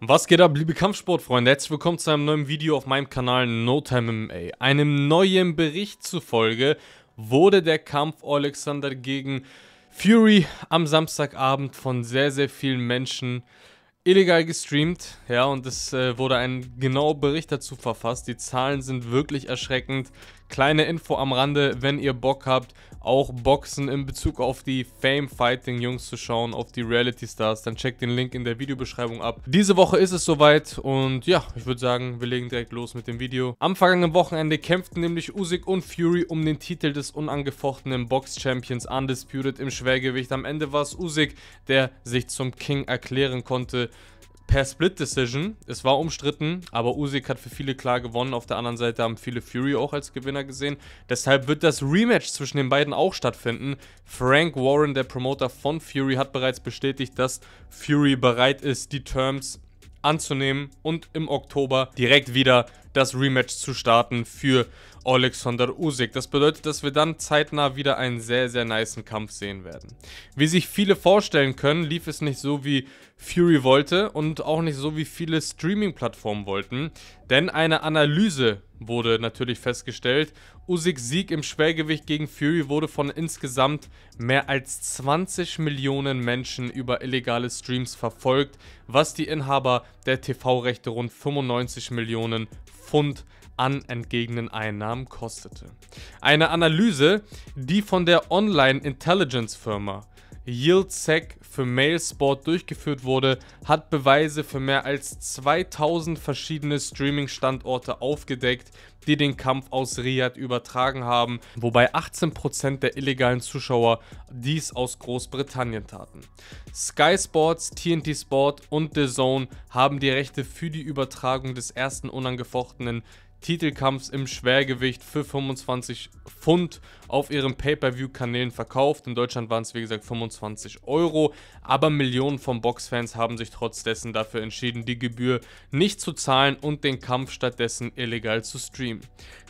Was geht ab, liebe Kampfsportfreunde? Herzlich willkommen zu einem neuen Video auf meinem Kanal No Time MMA. Einem neuen Bericht zufolge wurde der Kampf Alexander gegen Fury am Samstagabend von sehr, sehr vielen Menschen illegal gestreamt. Ja, und es äh, wurde ein genauer Bericht dazu verfasst. Die Zahlen sind wirklich erschreckend. Kleine Info am Rande, wenn ihr Bock habt, auch Boxen in Bezug auf die Fame Fighting Jungs zu schauen, auf die Reality Stars, dann checkt den Link in der Videobeschreibung ab. Diese Woche ist es soweit und ja, ich würde sagen, wir legen direkt los mit dem Video. Am vergangenen Wochenende kämpften nämlich Usyk und Fury um den Titel des unangefochtenen Box Champions Undisputed im Schwergewicht. Am Ende war es Usyk, der sich zum King erklären konnte per Split Decision. Es war umstritten, aber Usyk hat für viele klar gewonnen. Auf der anderen Seite haben viele Fury auch als Gewinner gesehen. Deshalb wird das Rematch zwischen den beiden auch stattfinden. Frank Warren, der Promoter von Fury, hat bereits bestätigt, dass Fury bereit ist, die Terms anzunehmen und im Oktober direkt wieder das Rematch zu starten für Alexander Usyk. Das bedeutet, dass wir dann zeitnah wieder einen sehr, sehr niceen Kampf sehen werden. Wie sich viele vorstellen können, lief es nicht so, wie Fury wollte und auch nicht so, wie viele Streaming-Plattformen wollten, denn eine Analyse wurde natürlich festgestellt. Usyks Sieg im Schwergewicht gegen Fury wurde von insgesamt mehr als 20 Millionen Menschen über illegale Streams verfolgt, was die Inhaber der TV-Rechte rund 95 Millionen Pfund an entgegenen Einnahmen kostete. Eine Analyse, die von der Online Intelligence Firma YieldSec für Mailsport durchgeführt wurde, hat Beweise für mehr als 2000 verschiedene Streaming-Standorte aufgedeckt, die den Kampf aus Riyadh übertragen haben, wobei 18% der illegalen Zuschauer dies aus Großbritannien taten. Sky Sports, TNT Sport und The Zone haben die Rechte für die Übertragung des ersten unangefochtenen Titelkampfs im Schwergewicht für 25 Pfund auf ihren Pay-Per-View-Kanälen verkauft. In Deutschland waren es wie gesagt 25 Euro, aber Millionen von Boxfans haben sich trotzdessen dafür entschieden, die Gebühr nicht zu zahlen und den Kampf stattdessen illegal zu streamen.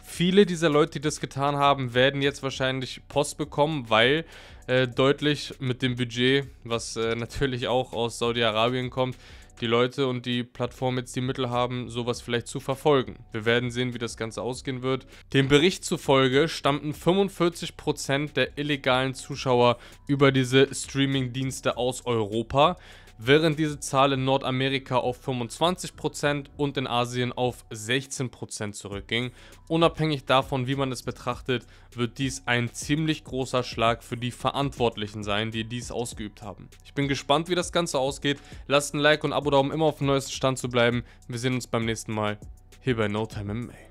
Viele dieser Leute, die das getan haben, werden jetzt wahrscheinlich Post bekommen, weil äh, deutlich mit dem Budget, was äh, natürlich auch aus Saudi-Arabien kommt, die Leute und die Plattformen jetzt die Mittel haben, sowas vielleicht zu verfolgen. Wir werden sehen, wie das Ganze ausgehen wird. Dem Bericht zufolge stammten 45% der illegalen Zuschauer über diese Streaming-Dienste aus Europa während diese Zahl in Nordamerika auf 25% und in Asien auf 16% zurückging. Unabhängig davon, wie man es betrachtet, wird dies ein ziemlich großer Schlag für die Verantwortlichen sein, die dies ausgeübt haben. Ich bin gespannt, wie das Ganze ausgeht. Lasst ein Like und Abo da, um immer auf dem neuesten Stand zu bleiben. Wir sehen uns beim nächsten Mal hier bei No Time MMA.